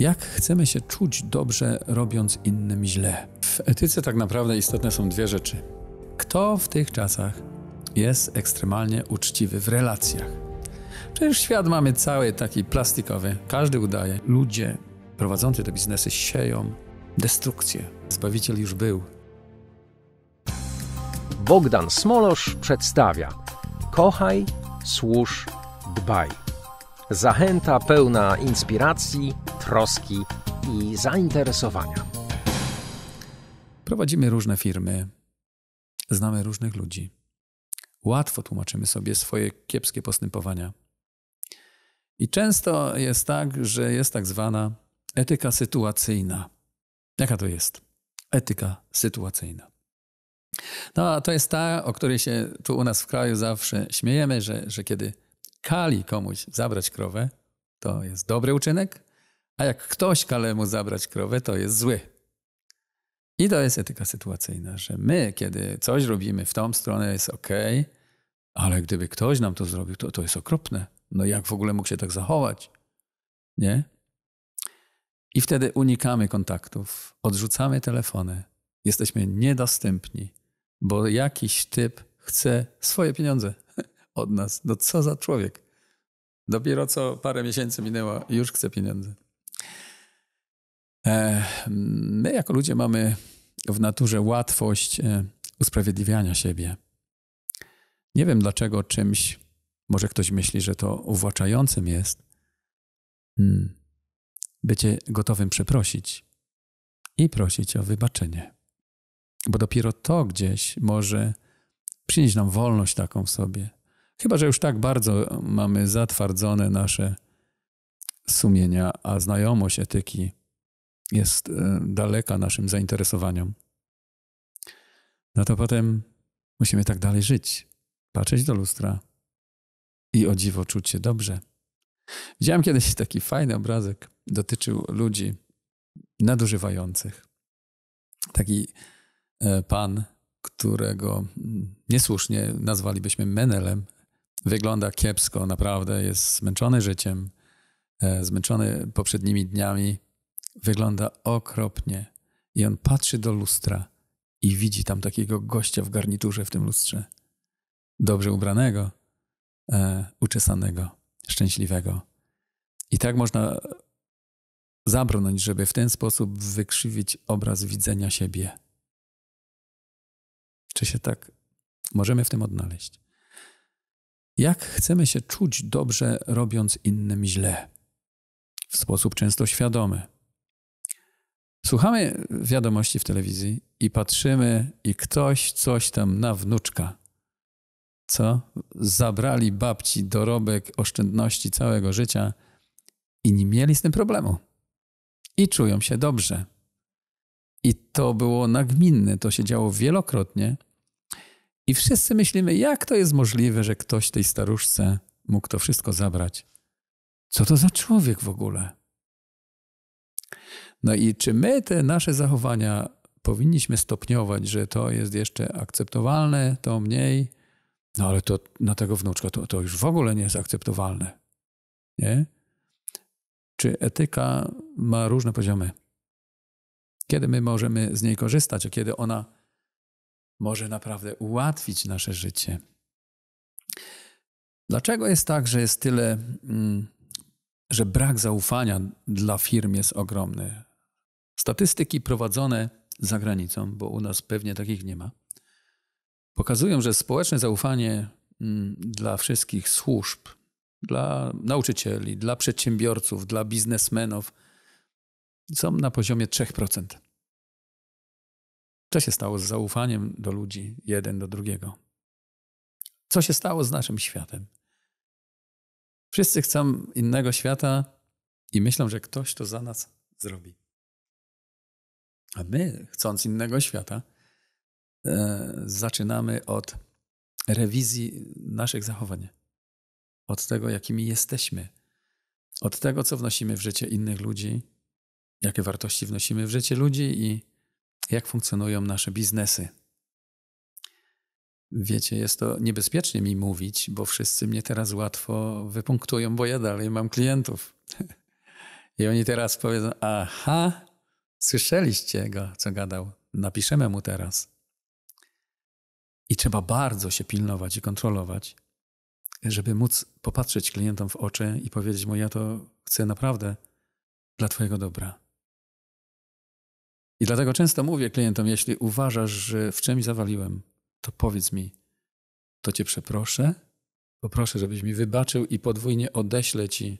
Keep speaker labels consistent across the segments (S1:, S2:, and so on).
S1: Jak chcemy się czuć dobrze, robiąc innym źle? W etyce tak naprawdę istotne są dwie rzeczy. Kto w tych czasach jest ekstremalnie uczciwy w relacjach? Przecież świat mamy cały taki plastikowy, każdy udaje. Ludzie prowadzący te biznesy sieją destrukcję. Zbawiciel już był. Bogdan Smolosz przedstawia: Kochaj, służ, dbaj. Zachęta pełna inspiracji troski i zainteresowania. Prowadzimy różne firmy, znamy różnych ludzi. Łatwo tłumaczymy sobie swoje kiepskie postępowania. I często jest tak, że jest tak zwana etyka sytuacyjna. Jaka to jest? Etyka sytuacyjna. No, a to jest ta, o której się tu u nas w kraju zawsze śmiejemy, że, że kiedy kali komuś zabrać krowę, to jest dobry uczynek, a jak ktoś kalemu mu zabrać krowę, to jest zły. I to jest etyka sytuacyjna, że my, kiedy coś robimy w tą stronę, jest ok, ale gdyby ktoś nam to zrobił, to, to jest okropne. No jak w ogóle mógł się tak zachować? Nie? I wtedy unikamy kontaktów, odrzucamy telefony, jesteśmy niedostępni, bo jakiś typ chce swoje pieniądze od nas. No co za człowiek? Dopiero co parę miesięcy minęło, już chce pieniądze. E, my, jako ludzie, mamy w naturze łatwość e, usprawiedliwiania siebie. Nie wiem dlaczego czymś, może ktoś myśli, że to uwłaczającym jest, mm, bycie gotowym przeprosić i prosić o wybaczenie. Bo dopiero to gdzieś może przynieść nam wolność taką w sobie. Chyba, że już tak bardzo mamy zatwardzone nasze sumienia, a znajomość etyki jest e, daleka naszym zainteresowaniom, no to potem musimy tak dalej żyć, patrzeć do lustra i o dziwo czuć się dobrze. Widziałem kiedyś taki fajny obrazek, dotyczył ludzi nadużywających. Taki e, pan, którego niesłusznie nazwalibyśmy menelem, wygląda kiepsko, naprawdę jest zmęczony życiem, e, zmęczony poprzednimi dniami, Wygląda okropnie. I on patrzy do lustra i widzi tam takiego gościa w garniturze w tym lustrze. Dobrze ubranego, e, uczesanego, szczęśliwego. I tak można zabrnąć, żeby w ten sposób wykrzywić obraz widzenia siebie. Czy się tak możemy w tym odnaleźć? Jak chcemy się czuć dobrze, robiąc innym źle? W sposób często świadomy. Słuchamy wiadomości w telewizji i patrzymy, i ktoś coś tam na wnuczka. Co? Zabrali babci dorobek, oszczędności całego życia i nie mieli z tym problemu. I czują się dobrze. I to było nagminne, to się działo wielokrotnie. I wszyscy myślimy, jak to jest możliwe, że ktoś tej staruszce mógł to wszystko zabrać. Co to za człowiek w ogóle? No i czy my te nasze zachowania powinniśmy stopniować, że to jest jeszcze akceptowalne, to mniej, no ale to na tego wnuczka to, to już w ogóle nie jest akceptowalne. Nie? Czy etyka ma różne poziomy? Kiedy my możemy z niej korzystać, a kiedy ona może naprawdę ułatwić nasze życie? Dlaczego jest tak, że jest tyle, mm, że brak zaufania dla firm jest ogromny? Statystyki prowadzone za granicą, bo u nas pewnie takich nie ma, pokazują, że społeczne zaufanie mm, dla wszystkich służb, dla nauczycieli, dla przedsiębiorców, dla biznesmenów są na poziomie 3%. Co się stało z zaufaniem do ludzi, jeden do drugiego? Co się stało z naszym światem? Wszyscy chcą innego świata i myślą, że ktoś to za nas zrobi. A my, chcąc innego świata, e, zaczynamy od rewizji naszych zachowań, od tego, jakimi jesteśmy, od tego, co wnosimy w życie innych ludzi, jakie wartości wnosimy w życie ludzi i jak funkcjonują nasze biznesy. Wiecie, jest to niebezpiecznie mi mówić, bo wszyscy mnie teraz łatwo wypunktują, bo ja dalej mam klientów. I oni teraz powiedzą: Aha, Słyszeliście go, co gadał. Napiszemy mu teraz. I trzeba bardzo się pilnować i kontrolować, żeby móc popatrzeć klientom w oczy i powiedzieć mu: Ja to chcę naprawdę dla Twojego dobra. I dlatego często mówię klientom: Jeśli uważasz, że w czymś zawaliłem, to powiedz mi, to Cię przeproszę, poproszę, żebyś mi wybaczył i podwójnie odeślę Ci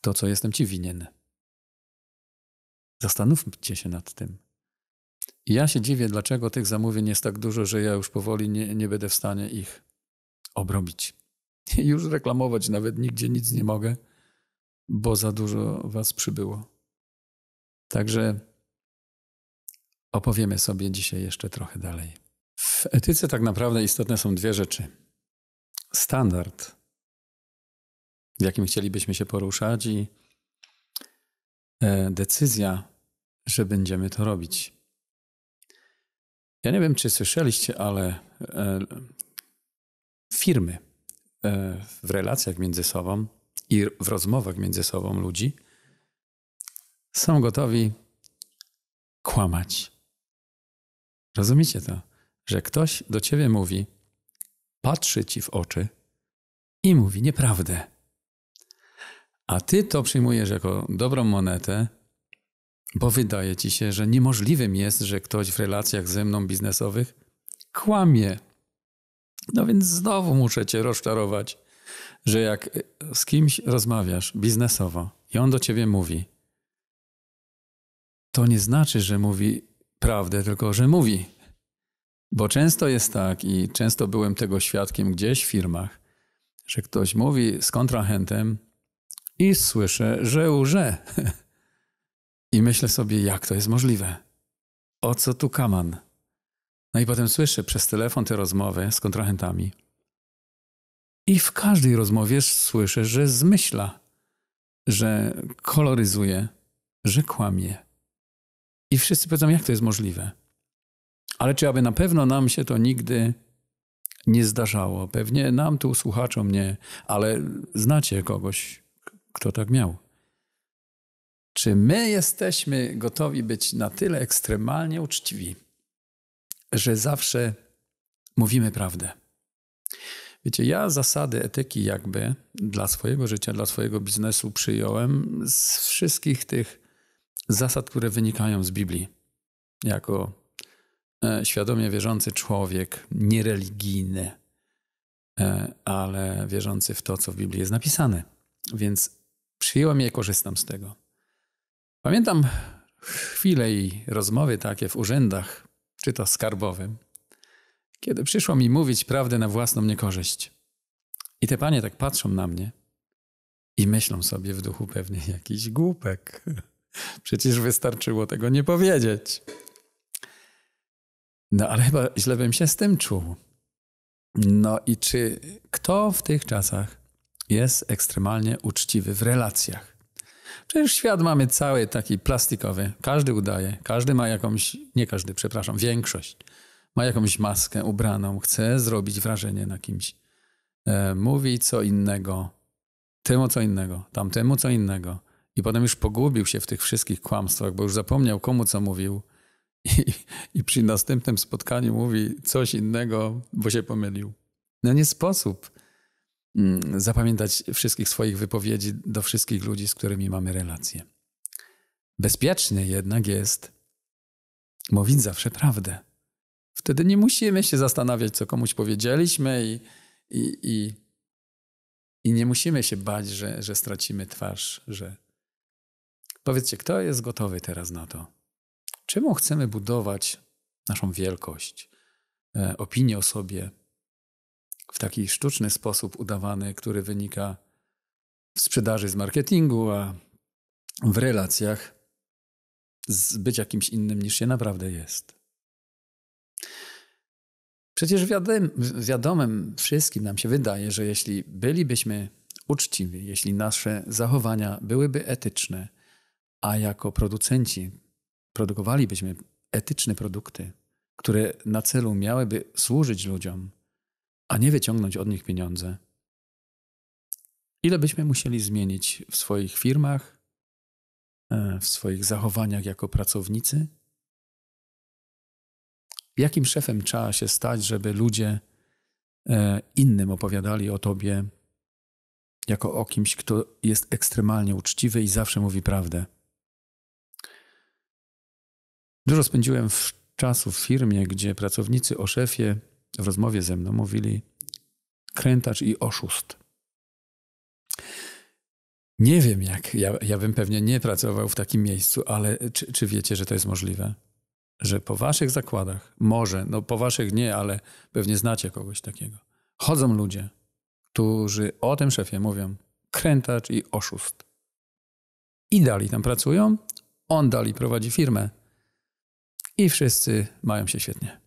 S1: to, co jestem Ci winien. Zastanówcie się nad tym. I ja się dziwię, dlaczego tych zamówień jest tak dużo, że ja już powoli nie, nie będę w stanie ich obrobić. Już reklamować nawet nigdzie nic nie mogę, bo za dużo was przybyło. Także opowiemy sobie dzisiaj jeszcze trochę dalej. W etyce tak naprawdę istotne są dwie rzeczy. Standard, w jakim chcielibyśmy się poruszać i E, decyzja, że będziemy to robić. Ja nie wiem, czy słyszeliście, ale e, firmy e, w relacjach między sobą i w rozmowach między sobą ludzi są gotowi kłamać. Rozumiecie to? Że ktoś do ciebie mówi, patrzy ci w oczy i mówi nieprawdę. A ty to przyjmujesz jako dobrą monetę, bo wydaje ci się, że niemożliwym jest, że ktoś w relacjach ze mną biznesowych kłamie. No więc znowu muszę cię rozczarować, że jak z kimś rozmawiasz biznesowo i on do ciebie mówi, to nie znaczy, że mówi prawdę, tylko że mówi. Bo często jest tak, i często byłem tego świadkiem gdzieś w firmach, że ktoś mówi z kontrahentem, i słyszę, że łże. I myślę sobie, jak to jest możliwe? O co tu kaman? No i potem słyszę przez telefon te rozmowy z kontrahentami. I w każdej rozmowie słyszę, że zmyśla, że koloryzuje, że kłamie. I wszyscy pytają, jak to jest możliwe. Ale czy aby na pewno nam się to nigdy nie zdarzało? Pewnie nam tu, słuchaczom, nie, ale znacie kogoś, kto tak miał. Czy my jesteśmy gotowi być na tyle ekstremalnie uczciwi, że zawsze mówimy prawdę? Wiecie, ja zasady etyki jakby dla swojego życia, dla swojego biznesu przyjąłem z wszystkich tych zasad, które wynikają z Biblii. Jako e, świadomie wierzący człowiek, niereligijny, e, ale wierzący w to, co w Biblii jest napisane. Więc Przyjęłam je i korzystam z tego. Pamiętam chwile i rozmowy takie w urzędach, czy to skarbowym, kiedy przyszło mi mówić prawdę na własną niekorzyść. I te panie tak patrzą na mnie i myślą sobie w duchu pewnie jakiś głupek. Przecież wystarczyło tego nie powiedzieć. No ale chyba źle bym się z tym czuł. No i czy kto w tych czasach jest ekstremalnie uczciwy w relacjach. Przecież świat mamy cały taki plastikowy. Każdy udaje, każdy ma jakąś, nie każdy, przepraszam, większość ma jakąś maskę ubraną, chce zrobić wrażenie na kimś. E, mówi co innego, temu co innego, tamtemu co innego. I potem już pogubił się w tych wszystkich kłamstwach, bo już zapomniał komu co mówił. I, i przy następnym spotkaniu mówi coś innego, bo się pomylił. No nie sposób Mm, zapamiętać wszystkich swoich wypowiedzi do wszystkich ludzi, z którymi mamy relacje. Bezpieczny jednak jest mówić zawsze prawdę. Wtedy nie musimy się zastanawiać, co komuś powiedzieliśmy i, i, i, i nie musimy się bać, że, że stracimy twarz, że... Powiedzcie, kto jest gotowy teraz na to? Czemu chcemy budować naszą wielkość, e, opinię o sobie, w taki sztuczny sposób udawany, który wynika w sprzedaży z marketingu, a w relacjach z być jakimś innym niż się naprawdę jest. Przecież wiadomym wszystkim nam się wydaje, że jeśli bylibyśmy uczciwi, jeśli nasze zachowania byłyby etyczne, a jako producenci produkowalibyśmy etyczne produkty, które na celu miałyby służyć ludziom, a nie wyciągnąć od nich pieniądze. Ile byśmy musieli zmienić w swoich firmach, e, w swoich zachowaniach jako pracownicy? Jakim szefem trzeba się stać, żeby ludzie e, innym opowiadali o tobie jako o kimś, kto jest ekstremalnie uczciwy i zawsze mówi prawdę? Dużo spędziłem w czasu w firmie, gdzie pracownicy o szefie w rozmowie ze mną mówili krętacz i oszust. Nie wiem, jak. Ja, ja bym pewnie nie pracował w takim miejscu, ale czy, czy wiecie, że to jest możliwe? Że po waszych zakładach, może, no po waszych nie, ale pewnie znacie kogoś takiego. Chodzą ludzie, którzy o tym szefie mówią krętacz i oszust. I dali tam pracują, on dali prowadzi firmę i wszyscy mają się świetnie.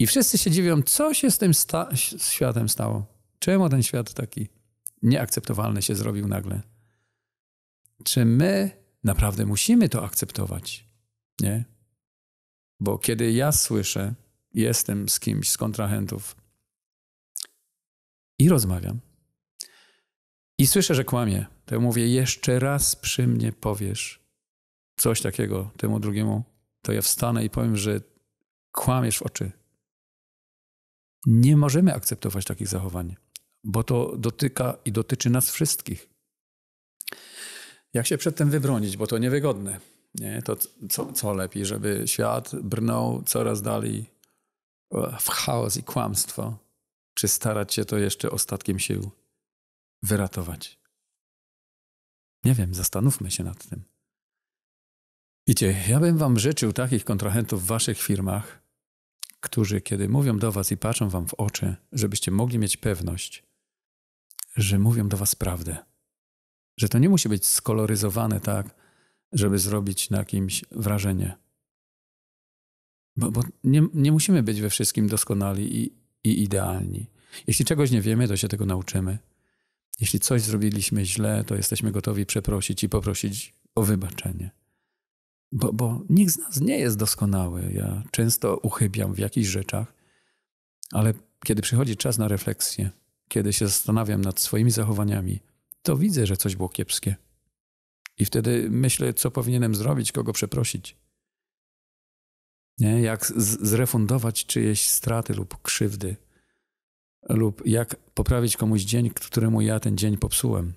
S1: I wszyscy się dziwią, co się z tym sta z światem stało. Czemu ten świat taki nieakceptowalny się zrobił nagle? Czy my naprawdę musimy to akceptować? Nie? Bo kiedy ja słyszę, jestem z kimś z kontrahentów i rozmawiam, i słyszę, że kłamie, to ja mówię, jeszcze raz przy mnie powiesz coś takiego temu drugiemu, to ja wstanę i powiem, że kłamiesz w oczy. Nie możemy akceptować takich zachowań, bo to dotyka i dotyczy nas wszystkich. Jak się przed tym wybronić, bo to niewygodne. Nie? To co, co lepiej, żeby świat brnął coraz dalej w chaos i kłamstwo, czy starać się to jeszcze ostatkiem sił wyratować? Nie wiem, zastanówmy się nad tym. Wiecie, ja bym wam życzył takich kontrahentów w waszych firmach, którzy kiedy mówią do was i patrzą wam w oczy, żebyście mogli mieć pewność, że mówią do was prawdę. Że to nie musi być skoloryzowane tak, żeby zrobić na kimś wrażenie. Bo, bo nie, nie musimy być we wszystkim doskonali i, i idealni. Jeśli czegoś nie wiemy, to się tego nauczymy. Jeśli coś zrobiliśmy źle, to jesteśmy gotowi przeprosić i poprosić o wybaczenie. Bo, bo nikt z nas nie jest doskonały. Ja często uchybiam w jakichś rzeczach, ale kiedy przychodzi czas na refleksję, kiedy się zastanawiam nad swoimi zachowaniami, to widzę, że coś było kiepskie. I wtedy myślę, co powinienem zrobić, kogo przeprosić. Nie? Jak zrefundować czyjeś straty lub krzywdy, lub jak poprawić komuś dzień, któremu ja ten dzień popsułem.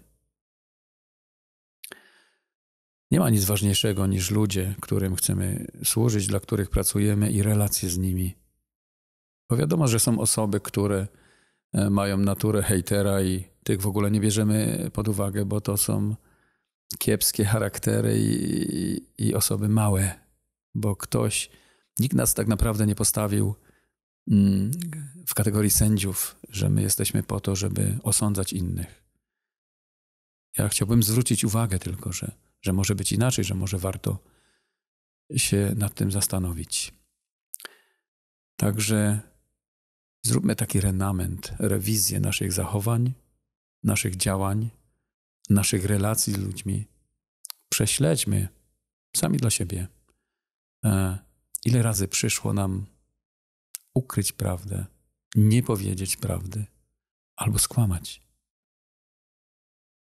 S1: Nie ma nic ważniejszego niż ludzie, którym chcemy służyć, dla których pracujemy i relacje z nimi. Bo wiadomo, że są osoby, które e, mają naturę hejtera i tych w ogóle nie bierzemy pod uwagę, bo to są kiepskie charaktery i, i osoby małe, bo ktoś, nikt nas tak naprawdę nie postawił mm, w kategorii sędziów, że my jesteśmy po to, żeby osądzać innych. Ja chciałbym zwrócić uwagę tylko, że że może być inaczej, że może warto się nad tym zastanowić. Także zróbmy taki renament, rewizję naszych zachowań, naszych działań, naszych relacji z ludźmi. Prześledźmy sami dla siebie, e, ile razy przyszło nam ukryć prawdę, nie powiedzieć prawdy albo skłamać.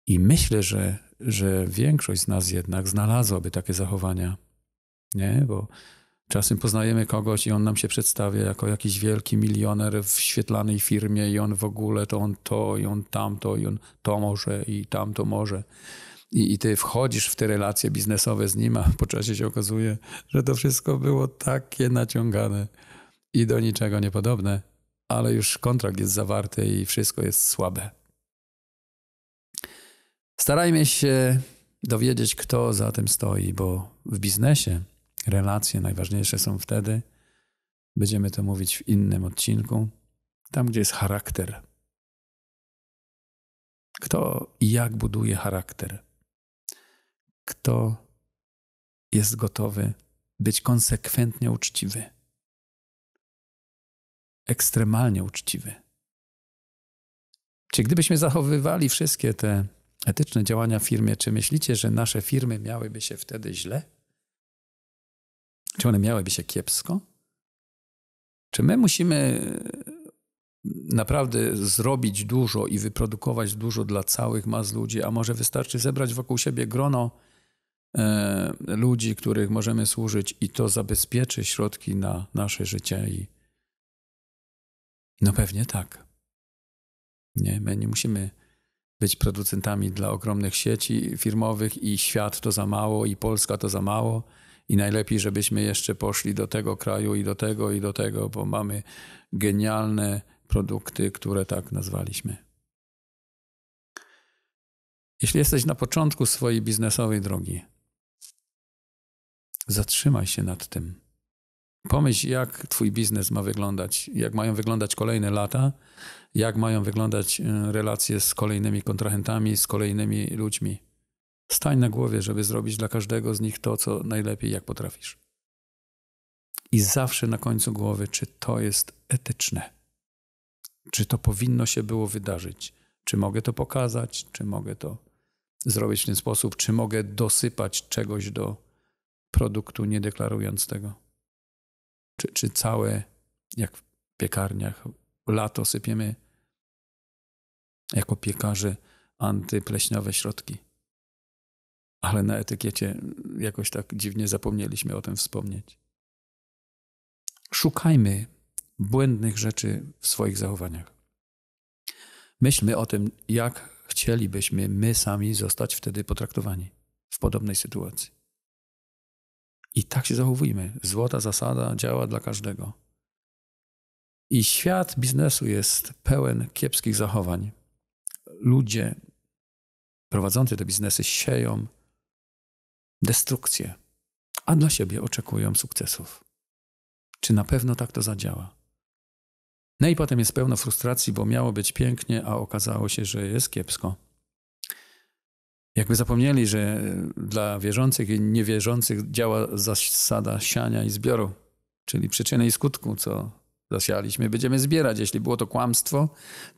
S1: I myślę, że że większość z nas jednak znalazłaby takie zachowania. Nie, bo czasem poznajemy kogoś i on nam się przedstawia jako jakiś wielki milioner w świetlanej firmie i on w ogóle to on to i on tamto i on to może i tamto może. I, I ty wchodzisz w te relacje biznesowe z nim, a po czasie się okazuje, że to wszystko było takie naciągane i do niczego niepodobne, ale już kontrakt jest zawarty i wszystko jest słabe. Starajmy się dowiedzieć, kto za tym stoi, bo w biznesie relacje najważniejsze są wtedy. Będziemy to mówić w innym odcinku, tam gdzie jest charakter. Kto i jak buduje charakter? Kto jest gotowy być konsekwentnie uczciwy? Ekstremalnie uczciwy. Czy gdybyśmy zachowywali wszystkie te etyczne działania w firmie, czy myślicie, że nasze firmy miałyby się wtedy źle? Czy one miałyby się kiepsko? Czy my musimy e, naprawdę zrobić dużo i wyprodukować dużo dla całych mas ludzi, a może wystarczy zebrać wokół siebie grono e, ludzi, których możemy służyć i to zabezpieczy środki na nasze życie i no pewnie tak. Nie, my nie musimy być producentami dla ogromnych sieci firmowych i świat to za mało, i Polska to za mało. I najlepiej, żebyśmy jeszcze poszli do tego kraju i do tego i do tego, bo mamy genialne produkty, które tak nazwaliśmy. Jeśli jesteś na początku swojej biznesowej drogi, zatrzymaj się nad tym. Pomyśl, jak Twój biznes ma wyglądać, jak mają wyglądać kolejne lata, jak mają wyglądać y, relacje z kolejnymi kontrahentami, z kolejnymi ludźmi. Stań na głowie, żeby zrobić dla każdego z nich to, co najlepiej, jak potrafisz. I zawsze na końcu głowy, czy to jest etyczne, czy to powinno się było wydarzyć, czy mogę to pokazać, czy mogę to zrobić w ten sposób, czy mogę dosypać czegoś do produktu, nie deklarując tego czy, czy całe, jak w piekarniach, lato sypiemy jako piekarze antypleśniowe środki. Ale na etykiecie jakoś tak dziwnie zapomnieliśmy o tym wspomnieć. Szukajmy błędnych rzeczy w swoich zachowaniach. Myślmy o tym, jak chcielibyśmy my sami zostać wtedy potraktowani w podobnej sytuacji. I tak się zachowujmy. Złota zasada działa dla każdego. I świat biznesu jest pełen kiepskich zachowań. Ludzie prowadzący te biznesy sieją destrukcję, a dla siebie oczekują sukcesów. Czy na pewno tak to zadziała? No i potem jest pełno frustracji, bo miało być pięknie, a okazało się, że jest kiepsko. Jakby zapomnieli, że e, dla wierzących i niewierzących działa zasada siania i zbioru, czyli przyczyny i skutku, co zasialiśmy, będziemy zbierać. Jeśli było to kłamstwo,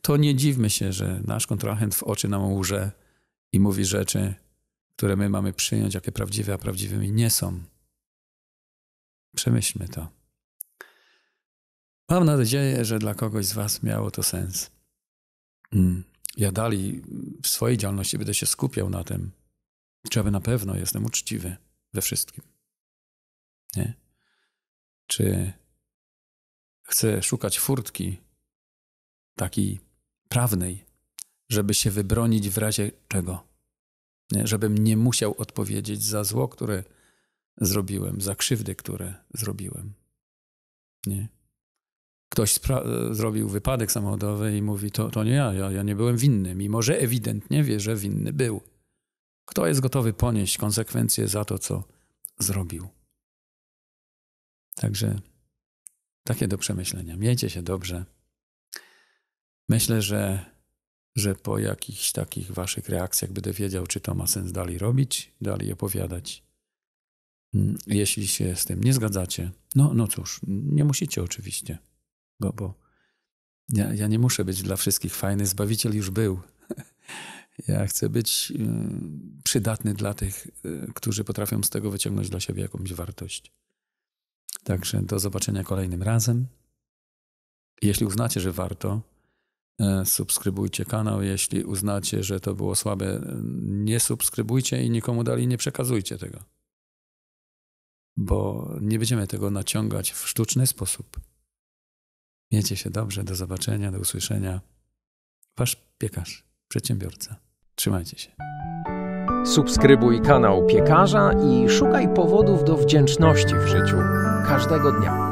S1: to nie dziwmy się, że nasz kontrahent w oczy nam łże i mówi rzeczy, które my mamy przyjąć, jakie prawdziwe, a prawdziwymi nie są. Przemyślmy to. Mam nadzieję, że dla kogoś z Was miało to sens. Mm. Ja dalej w swojej działalności, będę się skupiał na tym, czy aby na pewno jestem uczciwy we wszystkim. Nie? Czy chcę szukać furtki takiej prawnej, żeby się wybronić w razie czego? Nie? Żebym nie musiał odpowiedzieć za zło, które zrobiłem, za krzywdy, które zrobiłem. Nie? ktoś e, zrobił wypadek samochodowy i mówi, to, to nie ja, ja, ja nie byłem winny, mimo że ewidentnie wie, że winny był. Kto jest gotowy ponieść konsekwencje za to, co zrobił? Także takie do przemyślenia. Miejcie się dobrze. Myślę, że, że po jakichś takich waszych reakcjach będę wiedział, czy to ma sens dalej robić, dalej opowiadać. Mm, jeśli się z tym nie zgadzacie, no, no cóż, nie musicie oczywiście bo ja, ja nie muszę być dla wszystkich fajny. Zbawiciel już był. Ja chcę być y, przydatny dla tych, y, którzy potrafią z tego wyciągnąć dla siebie jakąś wartość. Także do zobaczenia kolejnym razem. Jeśli uznacie, że warto, y, subskrybujcie kanał. Jeśli uznacie, że to było słabe, nie subskrybujcie i nikomu dali nie przekazujcie tego. Bo nie będziemy tego naciągać w sztuczny sposób. Miejcie się dobrze, do zobaczenia, do usłyszenia. Wasz piekarz, przedsiębiorca. Trzymajcie się. Subskrybuj kanał piekarza i szukaj powodów do wdzięczności w życiu każdego dnia.